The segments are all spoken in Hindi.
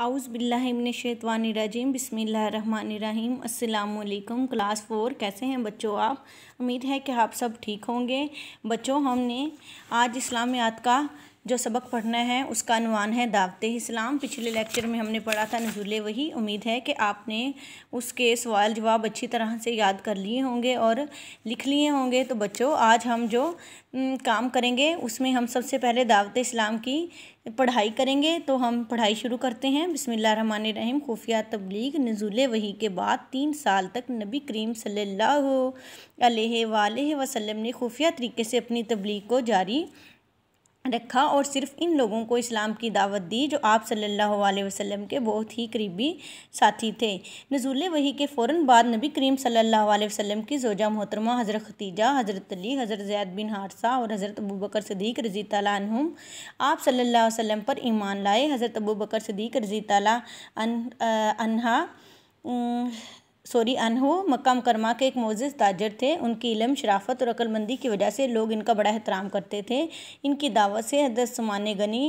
आउज़ आउज़बिल्लाशवानरजीम बसमीम अल्लाम क्लास फ़ोर कैसे हैं बच्चों आप उम्मीद है कि आप सब ठीक होंगे बच्चों हमने आज इस्लामियात का जो सबक पढ़ना है उसका अनुमान है दावत इस्लाम पिछले लेक्चर में हमने पढ़ा था नजूल वही उम्मीद है कि आपने उसके सवाल जवाब अच्छी तरह से याद कर लिए होंगे और लिख लिए होंगे तो बच्चों आज हम जो काम करेंगे उसमें हम सबसे पहले दावत इस्लाम की पढ़ाई करेंगे तो हम पढ़ाई शुरू करते हैं बिसमिल्ल रहीम खुफिया तबलीग नज़ुल वही के बाद तीन साल तक नबी करीम सल्ला वसलम ने खुफिया तरीके से अपनी तबलीग को जारी रखा और सिर्फ इन लोगों को इस्लाम की दावत दी जो आप सल्लल्लाहु अलैहि वसल्लम के बहुत ही करीबी साथी थे नजूल वही के फ़ौर बाद नबी करीम सल्लल्लाहु अलैहि वसल्लम की जोजा मोहतरमा हज़रत खतीजा हज़रत अली हज़रत जैद बिन हादसा और हज़रत अबू बकर सदीक रजी तम आप सल्ला वसम पर ईमान लाए हज़रत अबू बकर सदीक रजी तला सॉरी अनहो मक्का मुकरमा के एक मोजिज ताजर थे उनकी इलम शराफत और अकलमंदी की वजह से लोग इनका बड़ा एहतराम करते थे इनकी दावत से हज़रत समान गनी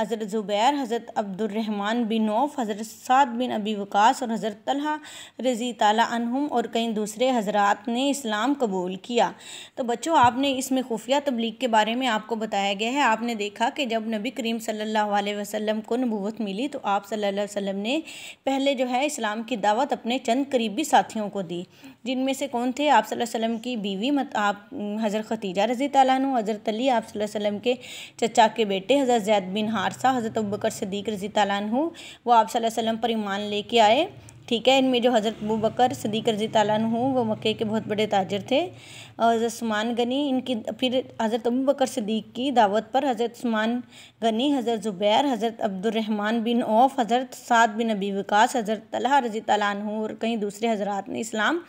हज़रत ज़ुबैर हज़रत अब्दुलरहमान बिन नौफ हज़रत साद बिन अबी वकास और हज़रत तलहा रज़ी तला अनहुम और कई दूसरे हजरात ने इस्लाम कबूल किया तो बच्चों आपने इसमें खुफिया तबलीग के बारे में आपको बताया गया है आपने देखा कि जब नबी करीम सल्ला वसम को नबूत मिली तो आप सल्ला वसम ने पहले जो है इस्लाम की दावत अपने चंद करीबी भी साथियों को दी जिनमें से कौन थे आप वसल्लम की बीवी मत आप हज़रत खतीजा रजी तैन हज़रत अली आप वसल्लम के चचा के बेटे हज़रत जैद बिन हारसा हज़रत अबकर सदीक रजी तैन वो आप वसल्लम पर ईमान लेके आए ठीक है इनमें जो हज़रत अबू बकर सदीक रजी तालन हूँ वो मक्के के बहुत बड़े ताजर थे और हज़रत स्मान गनी इनकी फिर हज़रत अबू बकर सदीक की दावत पर हज़रत स्मान गनी हज़रत ज़ुबैर हज़रत अब्दुलरहमान बिन औफ हज़रत साद बिन अबी विकास हज़रत तलह रजी तालन हूँ और कई दूसरे हज़रा ने इस्लाम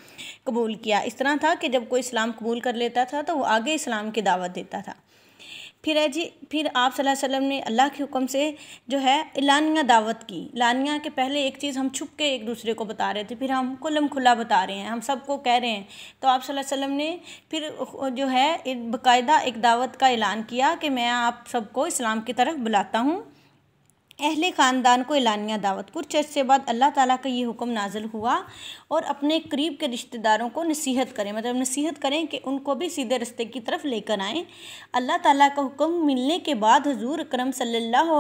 कबूल किया इस तरह था कि जब कोई इस्लाम कबूल कर लेता था तो वो आगे इस्लाम की दावत देता था फिर है जी फिर आप सल्लल्लाहु अलैहि वसल्लम ने अल्लाह के हुक्म से जो है एलानिया दावत की एलानिया के पहले एक चीज़ हम छुप के एक दूसरे को बता रहे थे फिर हम कुलम खुला बता रहे हैं हम सबको कह रहे हैं तो आप सल्लल्लाहु अलैहि वसल्लम ने फिर जो है बाकायदा एक दावत का ऐलान किया कि मैं आप सबको इस्लाम की तरफ बुलाता हूँ अहले ख़ानदान को एलानिया दावत कुछ से बाद अल्लाह ताला का ये हुक्म नाजिल हुआ और अपने करीब के रिश्तेदारों को नसीहत करें मतलब नसीहत करें कि उनको भी सीधे रस्ते की तरफ लेकर आएँ अल्लाह ताला का हुक्म मिलने के बाद हजूर अक्रम सल्लल्लाहु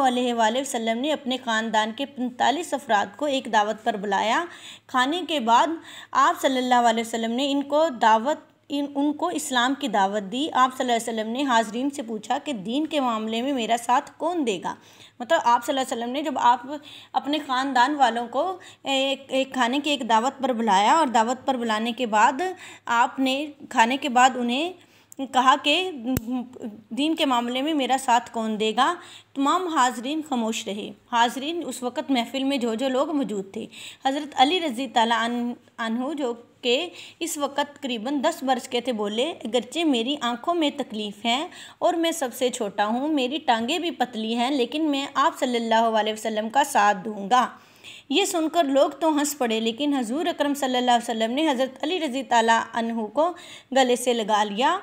वसल्लम ने अपने ख़ानदान के पैंतालीस अफराद को एक दावत पर बुलाया खाने के बाद आप सल्ला वसम ने इनको दावत इन उनको इस्लाम की दावत दी आप वसल्लम ने हाजरीन से पूछा कि दीन के मामले में मेरा साथ कौन देगा मतलब आप वसल्लम ने जब आप अपने ख़ानदान वालों को एक, एक खाने की एक दावत पर बुलाया और दावत पर बुलाने के बाद आपने खाने के बाद उन्हें कहा कि दीन के मामले में मेरा साथ कौन देगा तमाम हाजरीन खामोश रहे हाजरीन उस वक़्त महफिल में जो जो लोग मौजूद थे हज़रत अली रज़ी तहु जो के इस वक्त करीबन दस बरस के थे बोले अगरचे मेरी आंखों में तकलीफ़ है और मैं सबसे छोटा हूँ मेरी टांगें भी पतली हैं लेकिन मैं आप सल्लल्लाहु अलैहि वसल्लम का साथ दूँगा ये सुनकर लोग तो हंस पड़े लेकिन हजूर अकरम सल्लल्लाहु अलैहि वसल्लम ने हज़रत अली रज़ी तला अनहू को गले से लगा लिया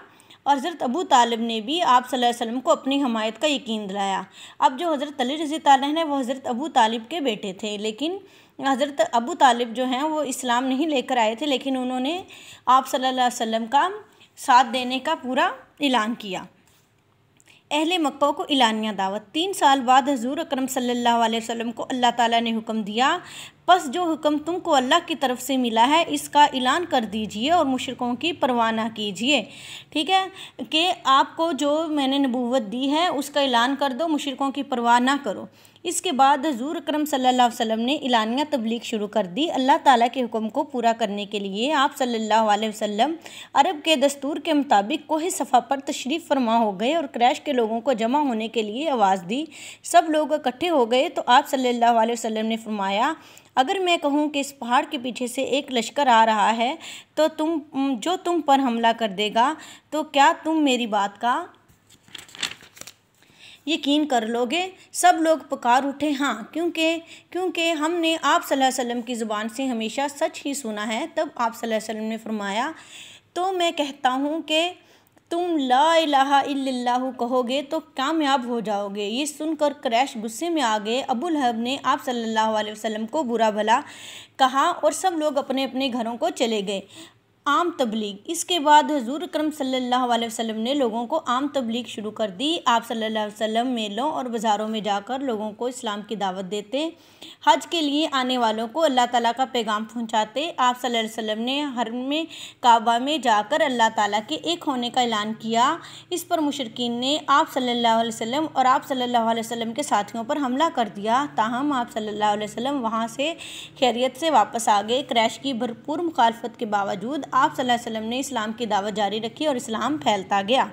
और हज़रत अबू तालिब ने भी आप वसल्लम को अपनी हमायत का यकीन दिलाया अब जो हज़रत अली रजी ताली ने वो हज़रत अबू तालिब के बेटे थे लेकिन हज़रत अबू तालिब जो हैं वो इस्लाम नहीं लेकर आए थे लेकिन उन्होंने आप सल्ला का साथ देने का पूरा ऐलान किया अहल मक्का को इलानिया दावत तीन साल बाद हजूर अक्रम सल्लल्लाहु अलैहि वसल्लम को अल्लाह ताला ने हुक्म दिया बस जो हुक्म तुमको अल्लाह की तरफ से मिला है इसका ऐलान कर दीजिए और मुशरकों की परवाना कीजिए ठीक है कि आपको जो मैंने नबूवत दी है उसका ऐलान कर दो मुशरकों की परवाह ना करो इसके बाद हजूर अक्रम सल्ला वसम ने ऐलानिया तबलीग शुरू कर दी अल्लाह ताला के हुक्म को पूरा करने के लिए आप सल्लल्लाहु अलैहि वसल्लम अरब के दस्तूर के मुताबिक कोह सफ़ा पर तशरीफ़ फरमा हो गए और क्रैश के लोगों को जमा होने के लिए आवाज़ दी सब लोग इकट्ठे हो गए तो आप सल्ला वसम ने फरमाया अगर मैं कहूँ कि इस पहाड़ के पीछे से एक लश्कर आ रहा है तो तुम जो तुम पर हमला कर देगा तो क्या तुम मेरी बात का यकीन कर लोगे सब लोग पुकार उठे हाँ क्योंकि क्योंकि हमने आप सल्लल्लाहु अलैहि वसल्लम की ज़ुबान से हमेशा सच ही सुना है तब आप सल्लल्लाहु अलैहि वसल्लम ने फरमाया तो मैं कहता हूँ कि तुम ला इलाहा इल्लल्लाहु कहोगे तो कामयाब हो जाओगे ये सुनकर क्रैश गुस्से में आ गए अबुल हब ने आप सल्लल्लाहु अलैहि वसल्लम को बुरा भला कहा और सब लोग अपने अपने घरों को चले गए आम तबलीग इसके बाद हजूर अक्रम सल्ला अलैहि वसल्लम ने लोगों को आम तबलीग शुरू कर दी आप सल्लल्लाहु अलैहि वसल्लम मेलों और बाज़ारों में जाकर लोगों को इस्लाम की दावत देते हज के लिए आने वालों को अल्लाह ताला का पैगाम पहुंचाते आप सल्लल्लाहु अलैहि वसल्लम ने हर में काबा में जाकर अल्लाह ताला के एक होने का ऐलान किया इस पर मुशरकिन ने आप सल्ला वसम और आप सल्ला वसम के साथियों पर हमला कर दिया ताहम आप सल्ला वसम वहाँ से खैरियत से वापस आ गए क्रैश की भरपूर मुखालफत के बावजूद आप सल्लल्लाहु अलैहि वसल्लम ने इस्लाम की दावत जारी रखी और इस्लाम फैलता गया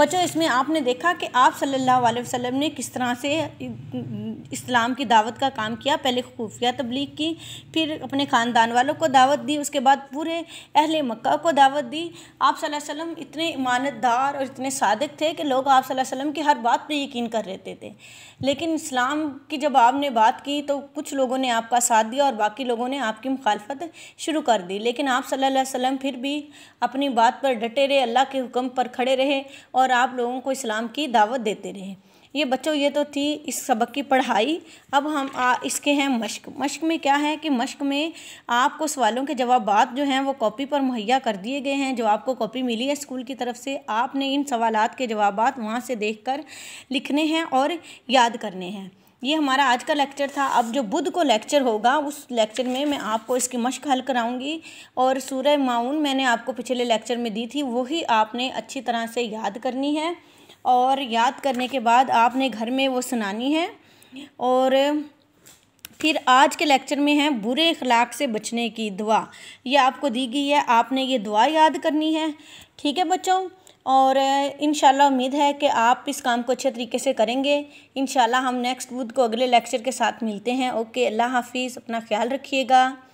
बच्चों इसमें आपने देखा कि आप सल्लल्लाहु अलैहि वसल्लम ने किस तरह से इस्लाम की दावत का काम किया पहले खुफिया तबलीग की फिर अपने ख़ानदान वालों को दावत दी उसके बाद पूरे अहल मक्का को दावत दी आप वसल्लम इतने ईमानतदार और इतने सादक थे कि लोग आप वसल्लम की हर बात पर यकीन कर रहते थे लेकिन इस्लाम की जब आपने बात की तो कुछ लोगों ने आपका साथ दिया और बाकी लोगों ने आपकी मुखालफत शुरू कर दी लेकिन आप सल्लल्लाहु अलैहि वसल्लम फिर भी अपनी बात पर डटे रहे अल्लाह के हुक्म पर खड़े रहे और आप लोगों को इस्लाम की दावत देते रहे ये बच्चों ये तो थी इस सबक की पढ़ाई अब हम आ, इसके हैं मश्क मश्क में क्या है कि मश्क में आपको सवालों के जवाब जो हैं वो कॉपी पर मुहैया कर दिए गए हैं जो आपको कॉपी मिली है स्कूल की तरफ से आपने इन सवाल के जवाब वहाँ से देख कर लिखने हैं और याद करने हैं ये हमारा आज का लेक्चर था अब जो बुध को लेक्चर होगा उस लेक्चर में मैं आपको इसकी मश्क हल कराऊंगी और सूर्य माउन मैंने आपको पिछले लेक्चर में दी थी वही आपने अच्छी तरह से याद करनी है और याद करने के बाद आपने घर में वो सुनानी है और फिर आज के लेक्चर में है बुरे अखलाक से बचने की दुआ ये आपको दी गई है आपने ये दुआ याद करनी है ठीक है बच्चों और इन उम्मीद है कि आप इस काम को अच्छे तरीके से करेंगे इन हम नेक्स्ट बुध को अगले लेक्चर के साथ मिलते हैं ओके अल्लाह हाफिज़ अपना ख्याल रखिएगा